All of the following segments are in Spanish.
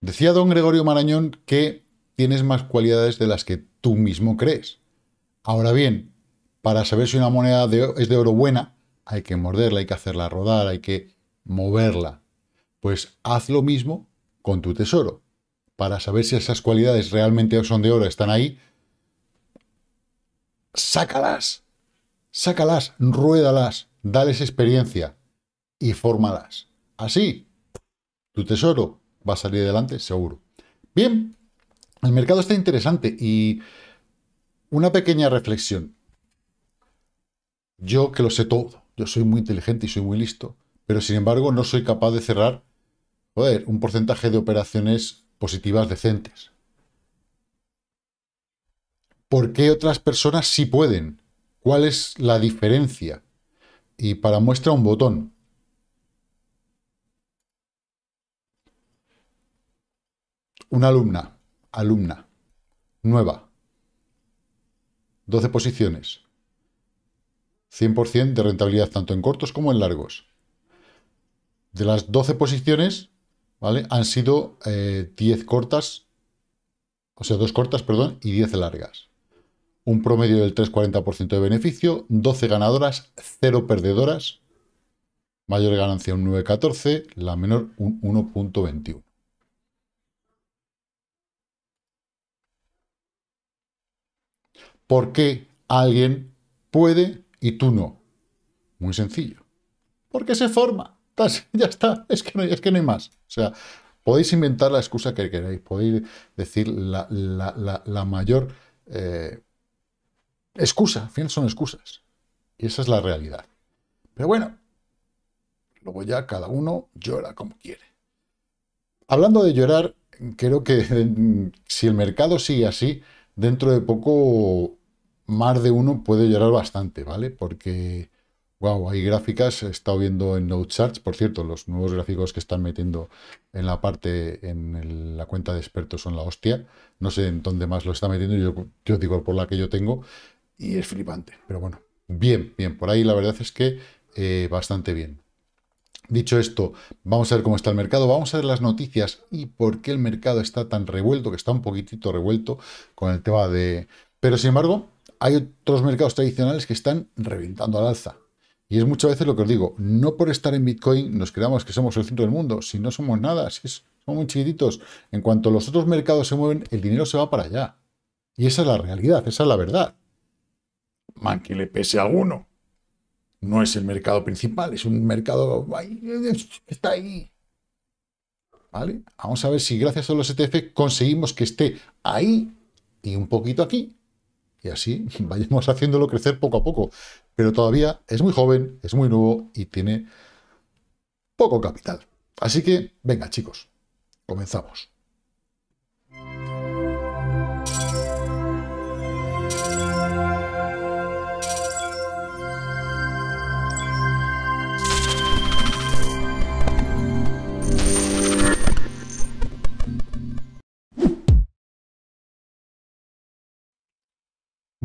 Decía don Gregorio Marañón que tienes más cualidades de las que tú mismo crees. Ahora bien, para saber si una moneda es de oro buena, hay que morderla, hay que hacerla rodar, hay que moverla. Pues haz lo mismo con tu tesoro. Para saber si esas cualidades realmente son de oro, están ahí, sácalas, sácalas, ruédalas, dales experiencia y fórmalas. Así, tu tesoro va a salir adelante seguro. Bien, el mercado está interesante y una pequeña reflexión. Yo que lo sé todo, yo soy muy inteligente y soy muy listo, pero sin embargo no soy capaz de cerrar un porcentaje de operaciones positivas decentes. ¿Por qué otras personas sí pueden? ¿Cuál es la diferencia? Y para muestra un botón. Una alumna, alumna, nueva. 12 posiciones. 100% de rentabilidad tanto en cortos como en largos. De las 12 posiciones, ¿vale? Han sido 10 eh, cortas, o sea, 2 cortas, perdón, y 10 largas. Un promedio del 3,40% de beneficio, 12 ganadoras, 0 perdedoras. Mayor ganancia un 9,14, la menor un 1,21. ¿Por qué alguien puede y tú no? Muy sencillo. Porque se forma. Ya está. Es que no, es que no hay más. O sea, podéis inventar la excusa que queráis. Podéis decir la, mayor eh, excusa. Al son excusas. Y esa es la realidad. Pero bueno, luego ya cada uno llora como quiere. Hablando de llorar, creo que si el mercado sigue así, dentro de poco más de uno puede llorar bastante, ¿vale? Porque, wow, hay gráficas, he estado viendo en No Charts, por cierto, los nuevos gráficos que están metiendo en la parte, en la cuenta de expertos son la hostia, no sé en dónde más lo está metiendo, yo, digo por la que yo tengo, y es flipante, pero bueno, bien, bien, por ahí la verdad es que eh, bastante bien. Dicho esto, vamos a ver cómo está el mercado, vamos a ver las noticias y por qué el mercado está tan revuelto, que está un poquitito revuelto con el tema de... Pero sin embargo, hay otros mercados tradicionales que están reventando al alza. Y es muchas veces lo que os digo, no por estar en Bitcoin nos creamos que somos el centro del mundo, si no somos nada, si somos muy chiquititos. En cuanto los otros mercados se mueven, el dinero se va para allá. Y esa es la realidad, esa es la verdad. Man, le pese a alguno no es el mercado principal, es un mercado está ahí. ¿Vale? Vamos a ver si gracias a los ETF conseguimos que esté ahí y un poquito aquí. Y así vayamos haciéndolo crecer poco a poco. Pero todavía es muy joven, es muy nuevo y tiene poco capital. Así que, venga chicos, comenzamos.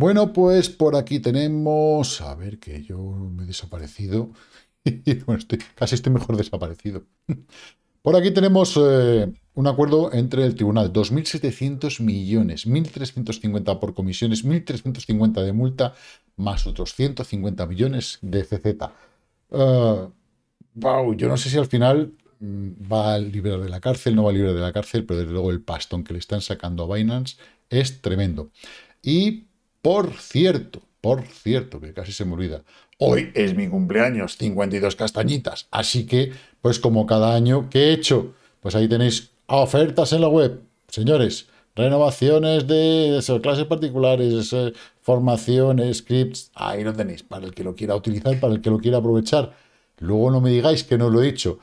Bueno, pues por aquí tenemos... A ver, que yo me he desaparecido. bueno, casi estoy mejor desaparecido. Por aquí tenemos eh, un acuerdo entre el tribunal, 2.700 millones, 1.350 por comisiones, 1.350 de multa, más otros 150 millones de CZ. wow, eh, yo no sé si al final mm, va a liberar de la cárcel, no va a liberar de la cárcel, pero desde luego el pastón que le están sacando a Binance es tremendo. Y por cierto, por cierto, que casi se me olvida, hoy es mi cumpleaños, 52 castañitas. Así que, pues como cada año, ¿qué he hecho? Pues ahí tenéis ofertas en la web, señores. Renovaciones de clases particulares, formaciones, scripts, ahí lo tenéis, para el que lo quiera utilizar, para el que lo quiera aprovechar. Luego no me digáis que no lo he hecho.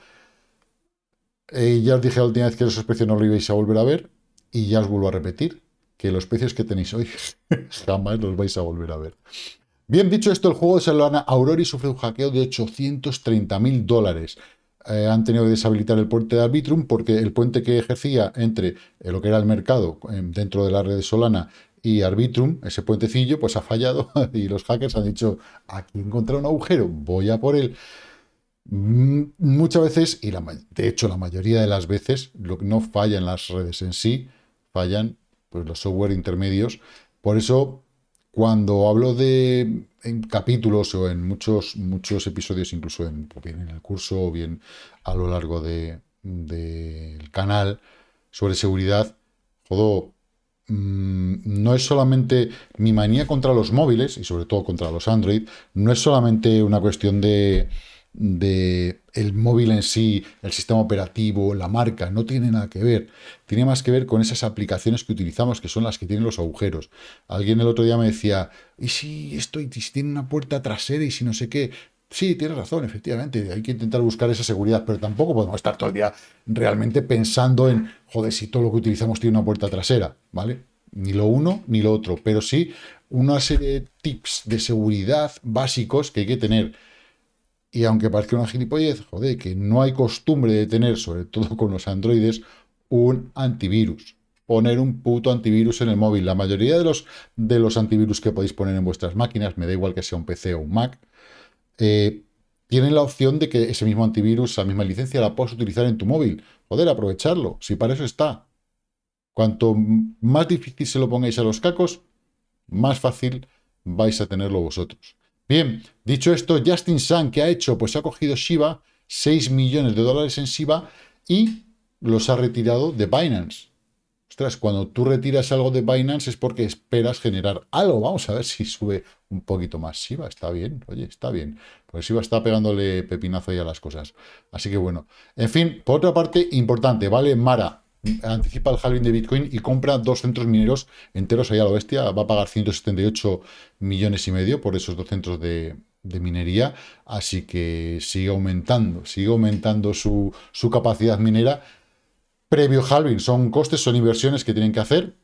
Eh, ya os dije la última vez que los precios no lo ibais a volver a ver y ya os vuelvo a repetir que los precios que tenéis hoy jamás los vais a volver a ver. Bien dicho esto, el juego de Solana Aurori sufre un hackeo de 830.000 dólares. Eh, han tenido que deshabilitar el puente de Arbitrum porque el puente que ejercía entre eh, lo que era el mercado em, dentro de la red de Solana y Arbitrum, ese puentecillo, pues ha fallado y los hackers han dicho, aquí encontré un agujero, voy a por él. Mm, muchas veces, y de hecho la mayoría de las veces, lo que no falla en las redes en sí, fallan pues los software intermedios. Por eso, cuando hablo de en capítulos o en muchos, muchos episodios, incluso en, pues, en el curso o bien a lo largo del de, canal sobre seguridad, todo mm, no es solamente mi manía contra los móviles y sobre todo contra los Android, no es solamente una cuestión de el móvil en sí, el sistema operativo, la marca, no tiene nada que ver. Tiene más que ver con esas aplicaciones que utilizamos, que son las que tienen los agujeros. Alguien el otro día me decía, ¿y si esto tiene una puerta trasera y si no sé qué? Sí, tienes razón, efectivamente, hay que intentar buscar esa seguridad, pero tampoco podemos estar todo el día realmente pensando en, joder, si todo lo que utilizamos tiene una puerta trasera, ¿vale? Ni lo uno ni lo otro, pero sí una serie de tips de seguridad básicos que hay que tener y aunque parezca una gilipollez, joder, que no hay costumbre de tener, sobre todo con los androides, un antivirus. Poner un puto antivirus en el móvil. La mayoría de los, de los antivirus que podéis poner en vuestras máquinas, me da igual que sea un PC o un Mac, eh, tienen la opción de que ese mismo antivirus, esa misma licencia, la puedas utilizar en tu móvil. Joder, aprovecharlo, si para eso está. Cuanto más difícil se lo pongáis a los cacos, más fácil vais a tenerlo vosotros. Bien, dicho esto, Justin Sun, que ha hecho? Pues ha cogido Shiba, 6 millones de dólares en Shiba, y los ha retirado de Binance. Ostras, cuando tú retiras algo de Binance es porque esperas generar algo. Vamos a ver si sube un poquito más Shiba. Está bien, oye, está bien. Porque Shiba está pegándole pepinazo ya a las cosas. Así que bueno. En fin, por otra parte, importante, ¿vale? Mara, anticipa el halving de Bitcoin y compra dos centros mineros enteros ahí a la bestia. Va a pagar 178 millones y medio por esos dos centros de, minería. Así que sigue aumentando, sigue aumentando su, capacidad minera. Previo halving, son costes, son inversiones que tienen que hacer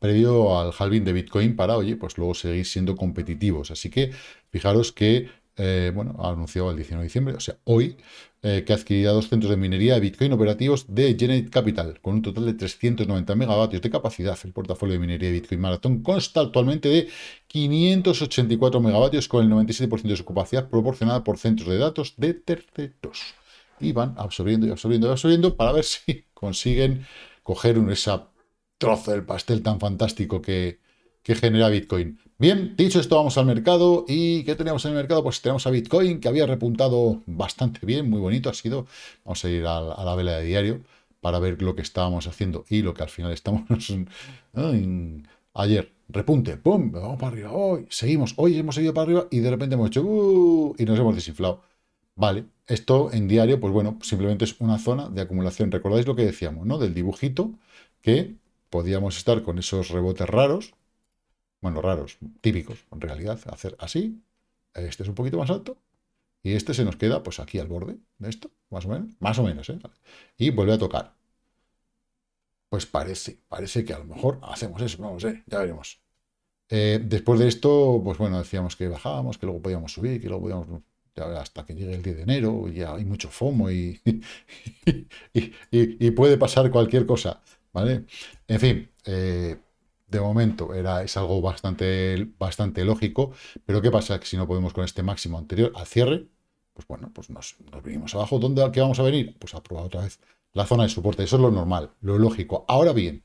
previo al halving de Bitcoin para, oye, pues luego seguir siendo competitivos. Así que fijaros que, eh, bueno, ha anunciado el 19 de diciembre, o sea, hoy eh, que adquirirá dos centros de minería de Bitcoin operativos de Genet Capital, con un total de 390 megavatios de capacidad. El portafolio de minería de Bitcoin Marathon consta actualmente de 584 megavatios, con el 97% de su capacidad proporcionada por centros de datos de terceros. Y van absorbiendo y absorbiendo y absorbiendo para ver si consiguen coger un, esa trozo del pastel tan fantástico que, que genera Bitcoin. Bien, dicho esto, vamos al mercado. ¿Y qué tenemos en el mercado? Pues tenemos a Bitcoin, que había repuntado bastante bien, muy bonito ha sido. Vamos a ir a, la vela de diario para ver lo que estábamos haciendo y lo que al final estamos... ayer, repunte, ¡pum! Vamos para arriba, hoy seguimos, hoy hemos seguido para arriba y de repente hemos hecho... Uh, y nos hemos desinflado. Vale, esto en diario, pues bueno, simplemente es una zona de acumulación. ¿Recordáis lo que decíamos, no? Del dibujito, que podíamos estar con esos rebotes raros, bueno, raros, típicos, en realidad, hacer así, este es un poquito más alto, y este se nos queda, pues aquí al borde de esto, más o menos, más o menos, ¿eh? y vuelve a tocar. Pues parece, parece que a lo mejor hacemos eso, no sé, ya veremos. Eh, después de esto, pues bueno, decíamos que bajábamos, que luego podíamos subir, que luego podíamos hasta que llegue el 10 de enero, ya hay mucho FOMO y, y, puede pasar cualquier cosa, ¿vale? En fin, eh, de momento era, es algo bastante, bastante lógico, pero ¿qué pasa? Que si no podemos con este máximo anterior al cierre, pues bueno, pues nos, nos venimos abajo. ¿Dónde vamos a venir? Pues a probar otra vez la zona de soporte. Eso es lo normal, lo lógico. Ahora bien,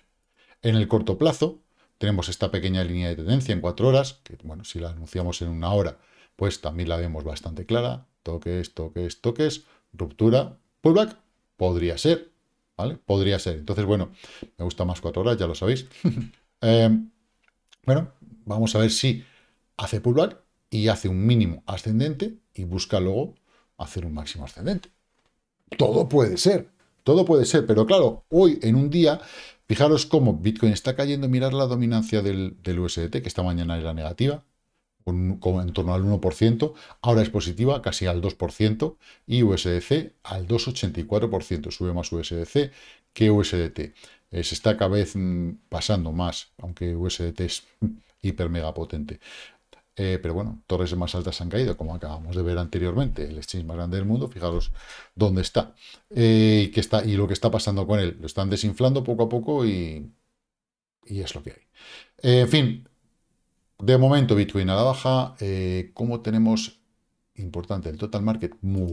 en el corto plazo, tenemos esta pequeña línea de tendencia en cuatro horas, que bueno, si la anunciamos en una hora, pues también la vemos bastante clara. Toques, toques, toques, ruptura, pullback, podría ser, ¿vale? Podría ser. Entonces, bueno, me gusta más cuatro horas, ya lo sabéis. Eh, bueno, vamos a ver si hace pulgar y hace un mínimo ascendente y busca luego hacer un máximo ascendente. Todo puede ser, todo puede ser, pero claro, hoy en un día, fijaros cómo Bitcoin está cayendo, mirar la dominancia del, USDT, que esta mañana era negativa, en torno al 1%, ahora es positiva, casi al 2%, y USDC al 2,84%, sube más USDC que USDT. Eh, se está cada vez mm, pasando más, aunque USDT es mm, hiper mega potente. Eh, pero bueno, torres más altas han caído, como acabamos de ver anteriormente. El exchange más grande del mundo, fijaros dónde está. Eh, está y lo que está pasando con él. Lo están desinflando poco a poco y, y es lo que hay. en fin, de momento Bitcoin a la baja. ¿cómo tenemos importante el total market? Muy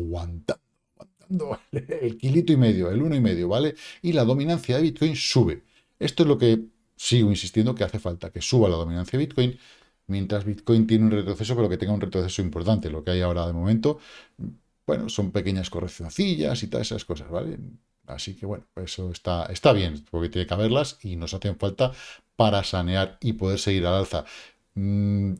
el kilito y medio, el uno y medio, ¿vale? Y la dominancia de Bitcoin sube. Esto es lo que sigo insistiendo que hace falta, que suba la dominancia de Bitcoin, mientras Bitcoin tiene un retroceso, pero que tenga un retroceso importante. Lo que hay ahora de momento, bueno, son pequeñas correccioncillas y todas esas cosas, ¿vale? Así que bueno, eso está, está bien, porque tiene que haberlas y nos hacen falta para sanear y poder seguir al alza. Mm,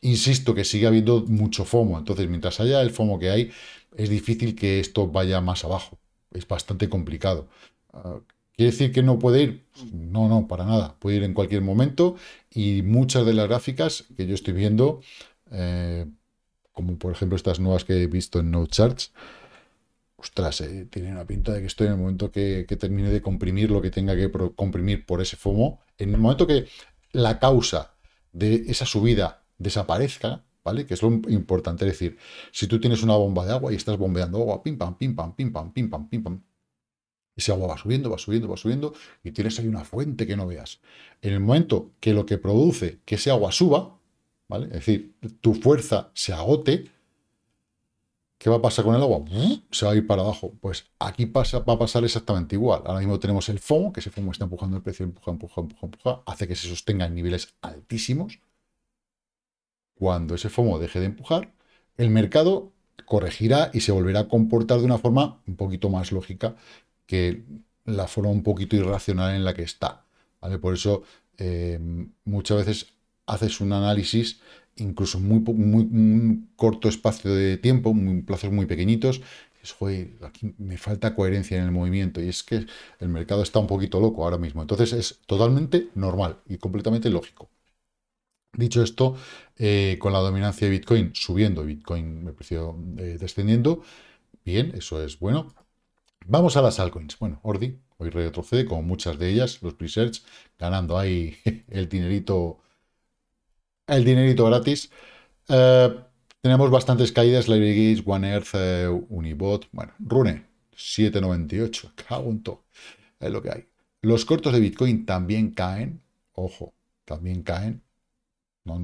insisto que sigue habiendo mucho FOMO, entonces mientras haya el FOMO que hay, es difícil que esto vaya más abajo. Es bastante complicado. Ah, ¿Quiere decir que no puede ir? No, no, para nada. Puede ir en cualquier momento y muchas de las gráficas que yo estoy viendo, eh, como por ejemplo estas nuevas que he visto en No Charts, ostras, eh, tiene una pinta de que estoy en el momento que, que termine de comprimir lo que tenga que comprimir por ese FOMO. En el momento que la causa de esa subida desaparezca, que es lo importante, es decir, si tú tienes una bomba de agua y estás bombeando agua, pim, pam, pim, pam, pim, pam, pim, pam, pim, pam, ese agua va subiendo, va subiendo, va subiendo, y tienes ahí una fuente que no veas. En el momento que lo que produce que ese agua suba, ¿vale? Es decir, tu fuerza se agote, ¿Qué va a pasar con el agua? Se va a ir para abajo. Pues aquí pasa, va a pasar exactamente igual. Ahora mismo tenemos el FOMO, que ese FOMO está empujando el precio, empuja, empuja, empuja, empuja, hace que se sostenga en niveles altísimos. Cuando ese FOMO deje de empujar, el mercado corregirá y se volverá a comportar de una forma un poquito más lógica que la forma un poquito irracional en la que está. ¿vale? Por eso eh, muchas veces haces un análisis incluso muy, muy, corto espacio de tiempo, muy, plazos muy pequeñitos, es, joder, aquí me falta coherencia en el movimiento y es que el mercado está un poquito loco ahora mismo. Entonces es totalmente normal y completamente lógico. Dicho esto, eh, con la dominancia de Bitcoin subiendo y Bitcoin, precio eh, descendiendo, bien, eso es bueno. Vamos a las altcoins. Bueno, Ordi, hoy retrocede como muchas de ellas, los Presearch, ganando ahí el dinerito, el dinerito gratis. Eh, tenemos bastantes caídas, LibreGates, One Earth, Unibot, bueno, Rune, 7.98, cago en todo, es lo que hay. Los cortos de Bitcoin también caen, ojo, también caen. No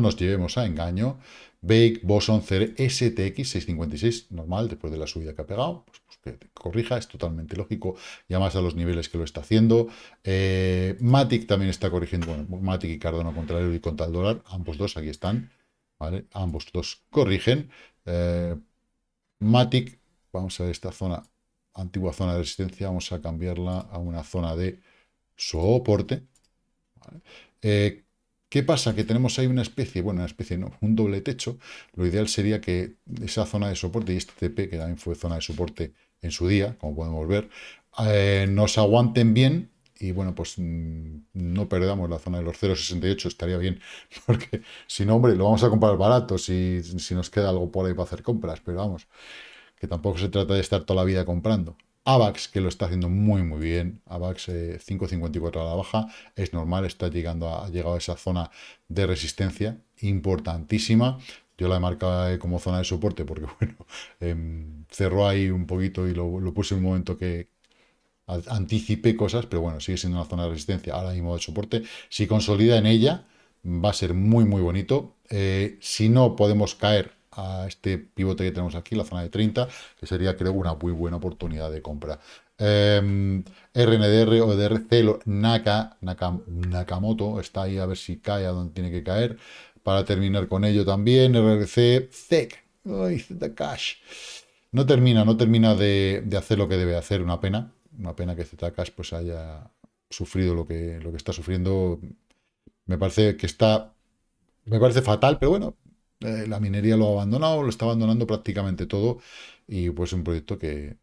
nos, llevemos a engaño. Bake Boson STX 656, normal, después de la subida que ha pegado, pues, pues corrija, es totalmente lógico, ya más a los niveles que lo está haciendo. Eh, Matic también está corrigiendo, bueno, Matic y Cardano contrario contrario, y contra el dólar, ambos dos aquí están, ¿vale? Ambos dos corrigen. Eh, Matic, vamos a esta zona, antigua zona de resistencia, vamos a cambiarla a una zona de soporte. ¿vale? Eh, ¿Qué pasa? Que tenemos ahí una especie, bueno, una especie no, un doble techo. Lo ideal sería que esa zona de soporte y este TP, que también fue zona de soporte en su día, como podemos ver, eh, nos aguanten bien y bueno, pues mm, no perdamos la zona de los 0,68, estaría bien, porque si no, hombre, lo vamos a comprar barato si, si nos queda algo por ahí para hacer compras, pero vamos, que tampoco se trata de estar toda la vida comprando. AVAX, que lo está haciendo muy, muy bien. AVAX 5.54 eh, a la baja. Es normal, está llegando a, ha llegado a esa zona de resistencia importantísima. Yo la he marcado eh, como zona de soporte porque, bueno, em, cerró ahí un poquito y lo, puse en un momento que, anticipé cosas, pero bueno, sigue siendo una zona de resistencia, ahora mismo de soporte. Si consolida en ella, va a ser muy, muy bonito. Eh, si no, podemos caer a este pivote que tenemos aquí, la zona de 30, que sería creo una muy buena oportunidad de compra. RNDR em, o DRC, Naka, Nakamoto está ahí a ver si cae a donde tiene que caer. Para terminar con ello también, RRC ZEC, ZKash, No termina, no termina de, hacer lo que debe hacer, una pena. Una pena que Zcash pues haya sufrido lo que, lo que está sufriendo. Me parece que está. Me parece fatal, pero bueno, eh, la minería lo ha abandonado, lo está abandonando prácticamente todo. Y pues un proyecto que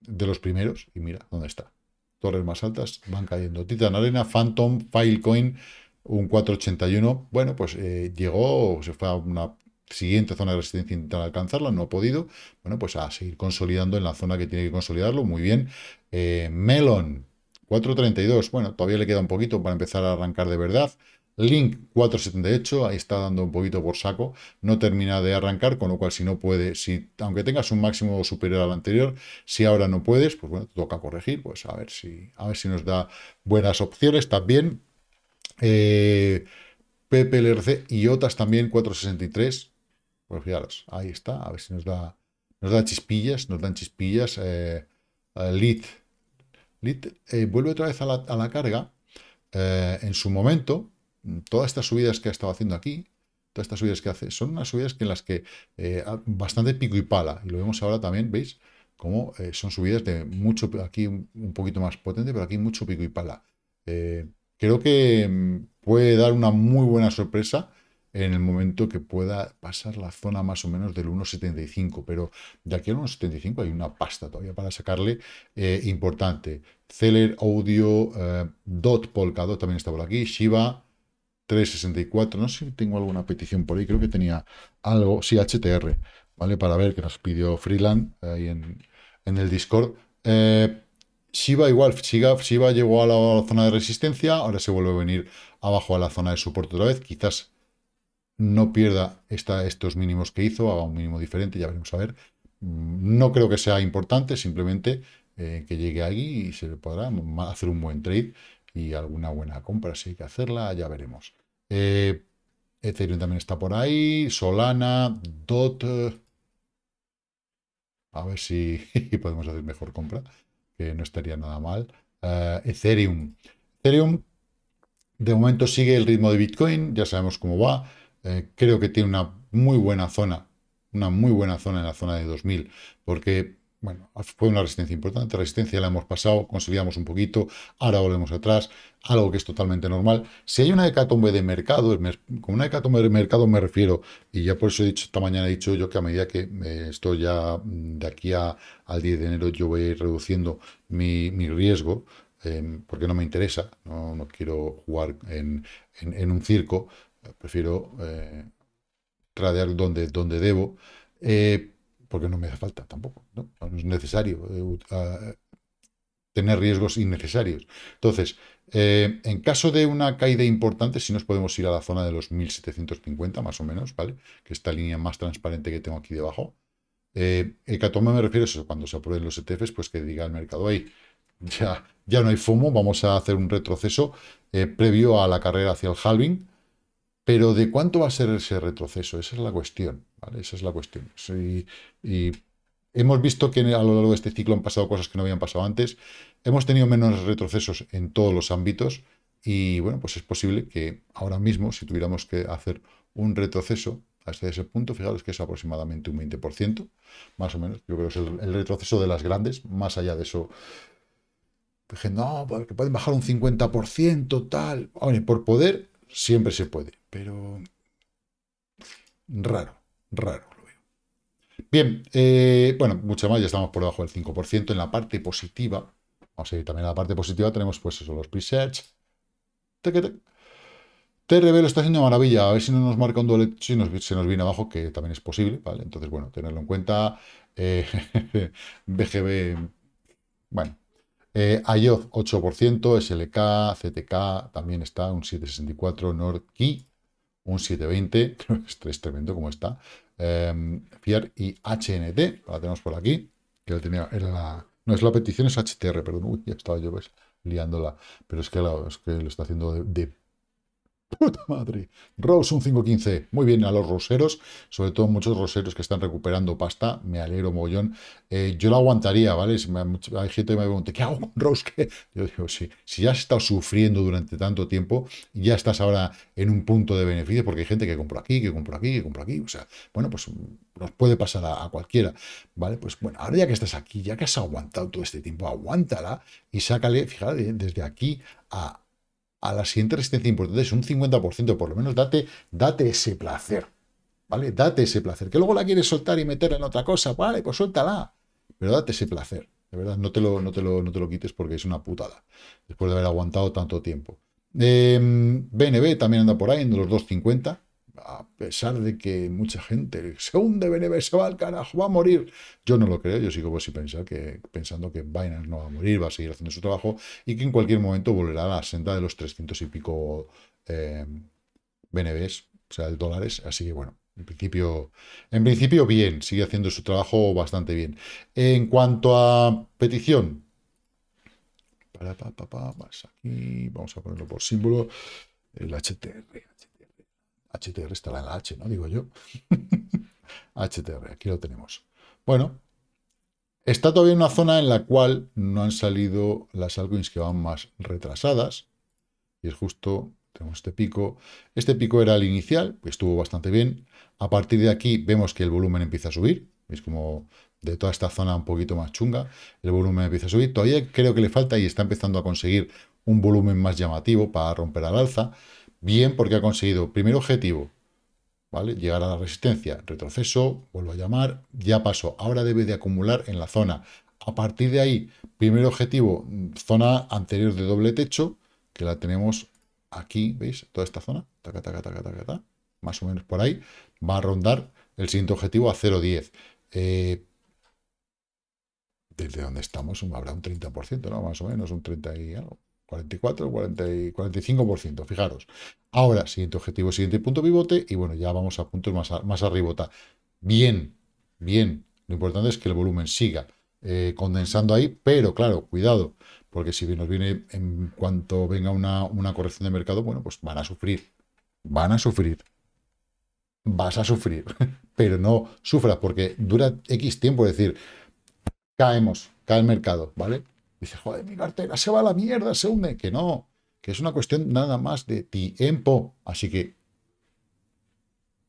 de los primeros, y mira dónde está. Torres más altas van cayendo. Titan Arena, Phantom, Filecoin, un 481. Bueno, pues eh, llegó, se fue a una siguiente zona de resistencia intentar alcanzarla, no ha podido. Bueno, pues a seguir consolidando en la zona que tiene que consolidarlo. Muy bien. Eh, Melon, 432. Bueno, todavía le queda un poquito para empezar a arrancar de verdad. Link 478, ahí está dando un poquito por saco, no termina de arrancar, con lo cual si no puede, si aunque tengas un máximo superior al anterior, si ahora no puedes, pues bueno, te toca corregir, pues a ver si, a ver si nos da buenas opciones también. Eh, PPLRC y otras también 463, pues fijaros, ahí está, a ver si nos da, nos da chispillas, nos dan chispillas. Eh, lead, eh, vuelve otra vez a la, a la carga eh, en su momento, todas estas subidas que ha estado haciendo aquí, todas estas subidas que hace, son unas subidas que en las que eh, bastante pico y pala, y lo vemos ahora también, ¿veis? Como eh, son subidas de mucho, aquí un poquito más potente, pero aquí mucho pico y pala. Eh, creo que mm, puede dar una muy buena sorpresa en el momento que pueda pasar la zona más o menos del 1,75, pero de aquí al 1,75 hay una pasta todavía para sacarle importante. Celer, Audio, Dot, Polkadot también está por aquí, Shiba, 364. No sé si tengo alguna petición por ahí, creo que tenía algo, sí, HTR, ¿vale? Para ver que nos pidió Freeland ahí en, en el Discord. Eh, Shiba igual, Shiva Shiba llegó a la, zona de resistencia, ahora se vuelve a venir abajo a la zona de soporte otra vez, quizás no pierda esta, estos mínimos que hizo, haga un mínimo diferente, ya veremos a ver. Mm, no creo que sea importante, simplemente eh, que llegue allí y se le podrá hacer un buen trade y alguna buena compra, si hay que hacerla, ya veremos. Eh, Ethereum también está por ahí. Solana, DOT. Eh, a ver si podemos hacer mejor compra, que no estaría nada mal. Eh, Ethereum. Ethereum, de momento sigue el ritmo de Bitcoin, ya sabemos cómo va. creo que tiene una muy buena zona, una muy buena zona en la zona de 2000, porque bueno, fue una resistencia importante, resistencia la hemos pasado, conseguíamos un poquito, ahora volvemos atrás, algo que es totalmente normal. Si hay una hecatombe de mercado, con una hecatombe de mercado me refiero, y ya por eso he dicho, esta mañana he dicho yo que a medida que eh, estoy ya mm, de aquí al 10 de enero yo voy a ir reduciendo mi, riesgo, em, porque no me interesa, no, quiero jugar en, un circo, prefiero eh, tradear donde, donde debo. Eh, porque no me hace falta tampoco. No, es necesario eh, tener riesgos innecesarios. Entonces, eh, en caso de una caída importante, si nos podemos ir a la zona de los 1750, más o menos, ¿vale? Que esta línea más transparente que tengo aquí debajo. El eh, hecatombe me refiero a eso, cuando se aprueben los ETFs, pues que diga el mercado, ahí ya, ya no hay fumo, vamos a hacer un retroceso previo a la carrera hacia el halving pero ¿de cuánto va a ser ese retroceso? Esa es la cuestión, Esa es la cuestión. Y, hemos visto que a lo largo de este ciclo han pasado cosas que no habían pasado antes. Hemos tenido menos retrocesos en todos los ámbitos. Y bueno, pues es posible que ahora mismo, si tuviéramos que hacer un retroceso hasta ese punto, fijaros que es aproximadamente un 20%, más o menos. Yo creo que es el, retroceso de las grandes, más allá de eso. Dije, no, pueden bajar un 50%, tal. por poder, Siempre se puede, pero raro, raro lo veo. Bien, eh, bueno, mucho más, ya estamos por debajo del 5%. En la parte positiva, vamos a ir también a la parte positiva, tenemos pues eso, los presets. TRB lo está haciendo maravilla, a ver si no nos marca un doble, si nos, se nos viene abajo, que también es posible, ¿vale? Entonces, bueno, tenerlo en cuenta. BGB, eh, bueno, eh, 8%, SLK, CTK también está, un 764, NordKey un 720, este es tremendo como está, em, FIAR y HNT, la tenemos por aquí, que lo tenía, en la, no es la petición, es HTR, perdón, uy, ya estaba yo pues, liándola, pero es que, lo está haciendo de Puta madre. Rose, un 5.15. Muy bien a los roseros, sobre todo muchos roseros que están recuperando pasta. Me alegro mogollón. Eh, yo lo aguantaría, ¿vale? hay gente que me pregunta, ¿qué hago con Rose? Yo digo, sí, si ya has estado sufriendo durante tanto tiempo, ya estás ahora en un punto de beneficio, porque hay gente que compra aquí, que compra aquí, que compra aquí. O sea, bueno, pues mm, nos puede pasar a, cualquiera, ¿vale? Pues bueno, ahora ya que estás aquí, ya que has aguantado todo este tiempo, aguántala y sácale, fíjate, desde aquí a, a la siguiente resistencia importante es un 50%, por lo menos date, date ese placer, ¿vale? Date ese placer, que luego la quieres soltar y meter en otra cosa, vale, pues suéltala, pero date ese placer, de verdad, no te lo, no te lo, quites porque es una putada, después de haber aguantado tanto tiempo. BNB eh, también anda por ahí, en los 250, a pesar de que mucha gente se hunde, BNB, se va al carajo, va a morir. Yo no lo creo, yo sigo pensar que, pensando que Binance no va a morir, va a seguir haciendo su trabajo y que en cualquier momento volverá a la senda de los 300 y pico eh, BNBs, o sea, de dólares. Así que bueno, en principio, en principio bien, sigue haciendo su trabajo bastante bien. En cuanto a petición, aquí, vamos a ponerlo por símbolo, el HTR. HTR estará en la H, ¿no? Digo yo. HTR, aquí lo tenemos. Bueno, está todavía en una zona en la cual no han salido las altcoins que van más retrasadas. Y es justo, tenemos este pico. Este pico era el inicial, que estuvo bastante bien. A partir de aquí vemos que el volumen empieza a subir. Es como de toda esta zona un poquito más chunga, el volumen empieza a subir. Todavía creo que le falta y está empezando a conseguir un volumen más llamativo para romper al alza bien porque ha conseguido primer objetivo, ¿vale? Llegar a la resistencia, retroceso, vuelvo a llamar, ya pasó. Ahora debe de acumular en la zona. A partir de ahí, primer objetivo, zona anterior de doble techo, que la tenemos aquí, ¿veis? Toda esta zona, taca, taca, taca, taca, taca, más o menos por ahí, va a rondar el siguiente objetivo a 0,10. Eh, desde donde estamos habrá un 30%, ¿no? Más o menos, un 30 y algo. 44, 40, 45%, fijaros. Ahora, siguiente objetivo, siguiente punto pivote, y bueno, ya vamos a puntos más, a, más arribota. Bien, bien. Lo importante es que el volumen siga eh, condensando ahí, pero claro, cuidado, porque si nos viene, en cuanto venga una, una corrección de mercado, bueno, pues van a sufrir, van a sufrir, vas a sufrir, pero no sufras porque dura X tiempo, es decir, caemos, cae el mercado, ¿vale? Dices, joder, mi cartera se va a la mierda, se une Que no, que es una cuestión nada más de tiempo. Así que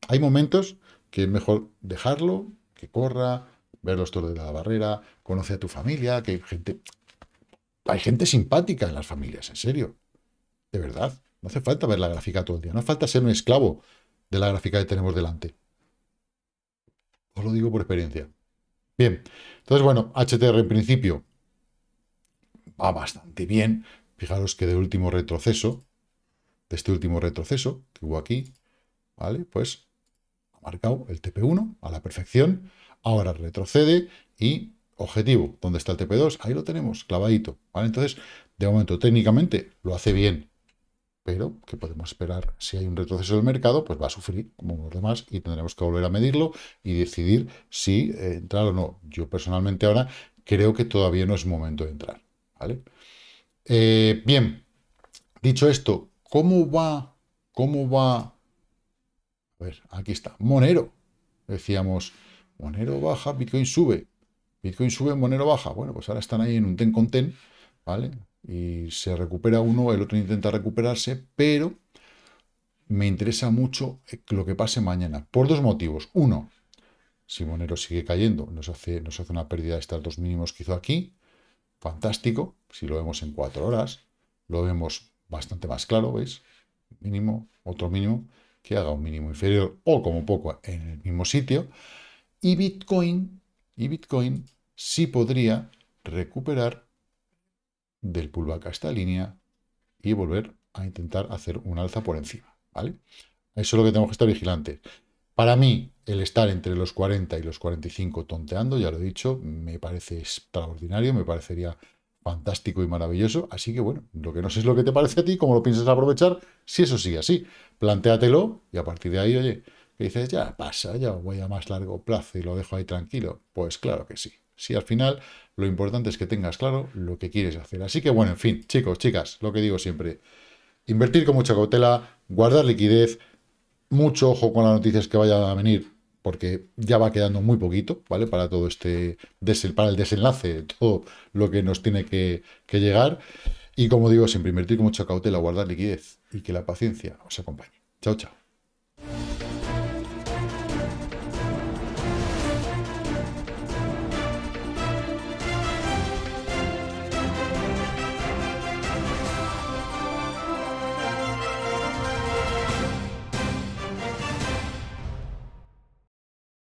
hay momentos que es mejor dejarlo, que corra, ver los toros de la barrera, conoce a tu familia, que hay gente... Hay gente simpática en las familias, en serio. De verdad. No hace falta ver la gráfica todo el día. No hace falta ser un esclavo de la gráfica que tenemos delante. Os lo digo por experiencia. Bien. Entonces, bueno, HTR en principio va bastante bien. Fijaros que de último retroceso, de este último retroceso que hubo aquí, ¿vale? Pues ha marcado el TP1 a la perfección. Ahora retrocede y objetivo, ¿dónde está el TP2? Ahí lo tenemos, clavadito, ¿vale? Entonces, de momento, técnicamente lo hace bien, pero que podemos esperar, si hay un retroceso del mercado, pues va a sufrir como los demás y tendremos que volver a medirlo y decidir si eh, entrar o no. Yo personalmente ahora creo que todavía no es momento de entrar. ¿vale? Eh, bien, dicho esto, ¿cómo va? ¿Cómo va? A ver, aquí está, Monero. Decíamos, Monero baja, Bitcoin sube. Bitcoin sube, Monero baja. Bueno, pues ahora están ahí en un ten con ten, ¿vale? Y se recupera uno, el otro intenta recuperarse, pero me interesa mucho eh, lo que pase mañana, por dos motivos. Uno, si Monero sigue cayendo, nos hace, nos hace una pérdida de estos dos mínimos que hizo aquí, fantástico, si lo vemos en cuatro horas, lo vemos bastante más claro, ¿veis? Mínimo, otro mínimo, que haga un mínimo inferior o como poco en el mismo sitio. Y Bitcoin, y Bitcoin sí podría recuperar del pullback a esta línea y volver a intentar hacer un alza por encima, ¿vale? Eso es lo que tenemos que estar vigilantes. Para mí, el estar entre los 40 y los 45 tonteando, ya lo he dicho, me parece extraordinario, me parecería fantástico y maravilloso. Así que bueno, lo que no sé es lo que te parece a ti, cómo lo piensas aprovechar, si eso sigue así. Plantéatelo y a partir de ahí, oye, que dices, ya pasa, ya voy a más largo plazo y lo dejo ahí tranquilo. Pues claro que sí. Si al final lo importante es que tengas claro lo que quieres hacer. Así que bueno, en fin, chicos, chicas, lo que digo siempre, invertir con mucha cautela, guardar liquidez, mucho ojo con las noticias que vayan a venir, porque ya va quedando muy poquito, ¿vale? Para todo este, para el desenlace, todo lo que nos tiene que, que llegar. Y como digo, siempre invertir con mucha cautela, guardar liquidez y que la paciencia os acompañe. Chao, chao.